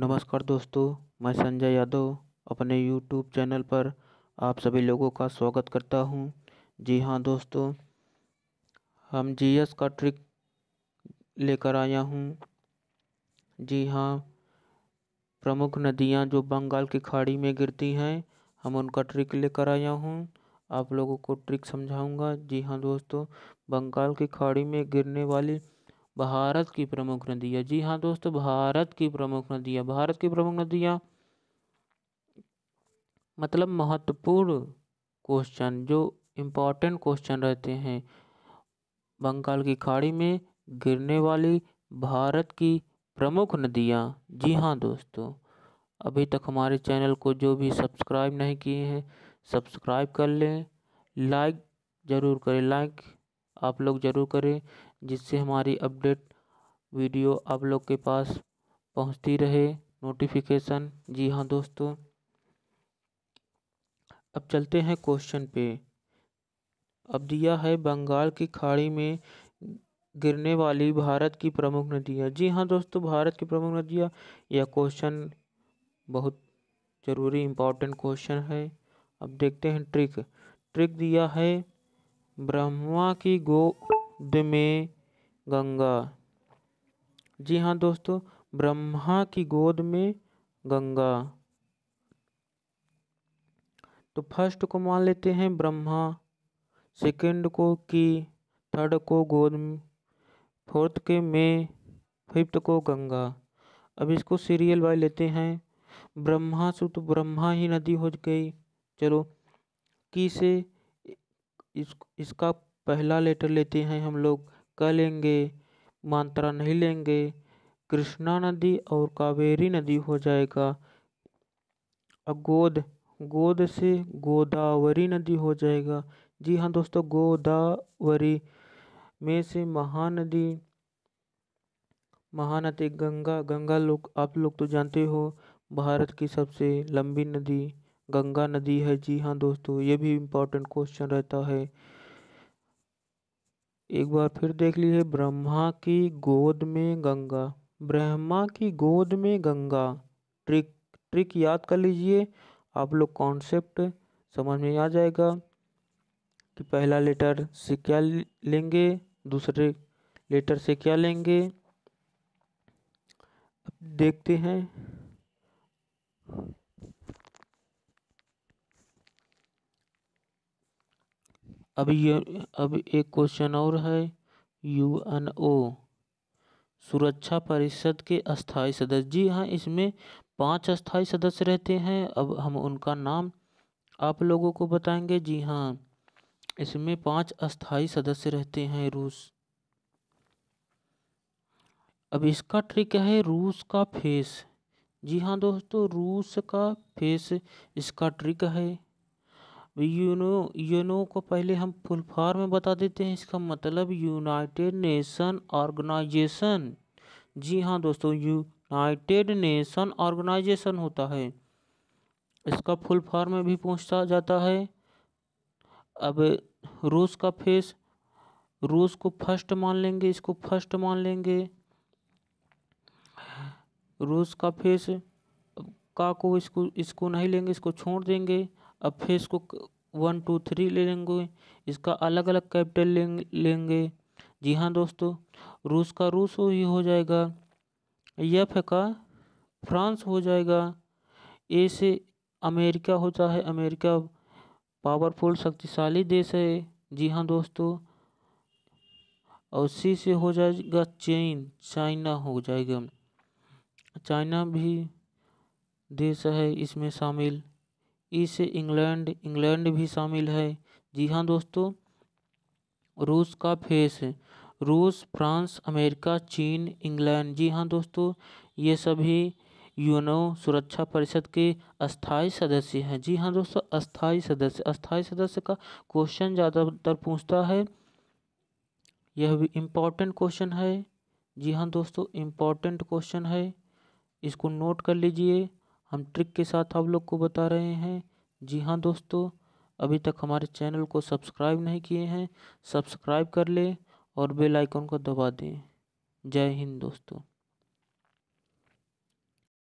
नमस्कार दोस्तों मैं संजय यादव अपने यूट्यूब चैनल पर आप सभी लोगों का स्वागत करता हूं जी हां दोस्तों हम जीएस का ट्रिक लेकर आया हूं जी हां प्रमुख नदियां जो बंगाल की खाड़ी में गिरती हैं हम उनका ट्रिक लेकर आया हूं आप लोगों को ट्रिक समझाऊंगा जी हां दोस्तों बंगाल की खाड़ी में गिरने वाली भारत की प्रमुख नदियाँ जी हाँ दोस्तों भारत की प्रमुख नदियाँ भारत की प्रमुख नदियाँ मतलब महत्वपूर्ण क्वेश्चन जो इम्पोर्टेंट क्वेश्चन रहते हैं बंगाल की खाड़ी में गिरने वाली भारत की प्रमुख नदियाँ जी हाँ दोस्तों अभी तक हमारे चैनल को जो भी सब्सक्राइब नहीं किए हैं सब्सक्राइब कर लें लाइक ज़रूर करें लाइक आप लोग ज़रूर करें जिससे हमारी अपडेट वीडियो आप लोग के पास पहुंचती रहे नोटिफिकेशन जी हाँ दोस्तों अब चलते हैं क्वेश्चन पे अब दिया है बंगाल की खाड़ी में गिरने वाली भारत की प्रमुख नदियाँ जी हाँ दोस्तों भारत की प्रमुख नदियाँ यह क्वेश्चन बहुत ज़रूरी इम्पॉर्टेंट क्वेश्चन है अब देखते हैं ट्रिक ट्रिक दिया है ब्रह्मा की गोद में गंगा जी हाँ दोस्तों ब्रह्मा की गोद में गंगा तो फर्स्ट को मान लेते हैं ब्रह्मा सेकंड को की थर्ड को गोद फोर्थ के में फिफ्थ को गंगा अब इसको सीरियल वाइज लेते हैं ब्रह्मा से तो ब्रह्मा ही नदी हो गई चलो की से इस इसका पहला लेटर लेते हैं हम लोग क लेंगे मात्रा नहीं लेंगे कृष्णा नदी और कावेरी नदी हो जाएगा गोद गोद से गोदावरी नदी हो जाएगा जी हाँ दोस्तों गोदावरी में से महानदी महानदी गंगा गंगा लोग आप लोग तो जानते हो भारत की सबसे लंबी नदी गंगा नदी है जी हाँ दोस्तों ये भी इम्पोर्टेंट क्वेश्चन रहता है एक बार फिर देख लीजिए ब्रह्मा की गोद में गंगा ब्रह्मा की गोद में गंगा ट्रिक ट्रिक याद कर लीजिए आप लोग कॉन्सेप्ट समझ में आ जाएगा कि पहला लेटर से क्या लेंगे दूसरे लेटर से क्या लेंगे देखते हैं अब ये अब एक क्वेश्चन और है यू एन ओ सुरक्षा परिषद के अस्थाई सदस्य जी हाँ इसमें पांच अस्थाई सदस्य रहते हैं अब हम उनका नाम आप लोगों को बताएंगे जी हाँ इसमें पांच अस्थाई सदस्य रहते हैं रूस अब इसका ट्रिक है रूस का फेस जी हाँ दोस्तों रूस का फेस इसका ट्रिक है यूनो यूनो को पहले हम फुल फॉर्म में बता देते हैं इसका मतलब यूनाइटेड नेशन ऑर्गेनाइजेशन जी हाँ दोस्तों यूनाइटेड नेशन ऑर्गेनाइजेशन होता है इसका फुल फॉर्म में भी पूछता जाता है अब रूस का फेस रूस को फर्स्ट मान लेंगे इसको फर्स्ट मान लेंगे रूस का फेस का को इसको इसको नहीं लेंगे इसको छोड़ देंगे अब फिर इसको वन टू थ्री ले लेंगे इसका अलग अलग कैपिटल लें, लेंगे जी हाँ दोस्तों रूस का रूस ही हो जाएगा एफ का फ्रांस हो जाएगा ए से अमेरिका होता है अमेरिका पावरफुल शक्तिशाली देश है जी हाँ दोस्तों और सी से हो जाएगा चीन चाइना हो जाएगा चाइना भी देश है इसमें शामिल इस इंग्लैंड इंग्लैंड भी शामिल है जी हाँ दोस्तों रूस का फेस रूस फ्रांस अमेरिका चीन इंग्लैंड जी हाँ दोस्तों ये सभी यूनो सुरक्षा परिषद के अस्थाई सदस्य हैं जी हाँ दोस्तों अस्थाई सदस्य अस्थाई सदस्य का क्वेश्चन ज़्यादातर पूछता है यह भी इम्पॉर्टेंट क्वेश्चन है जी हाँ दोस्तों इम्पॉर्टेंट क्वेश्चन है इसको नोट कर लीजिए हम ट्रिक के साथ आप लोग को बता रहे हैं जी हाँ दोस्तों अभी तक हमारे चैनल को सब्सक्राइब नहीं किए हैं सब्सक्राइब कर लें और बेल आइकन को दबा दें जय हिंद दोस्तों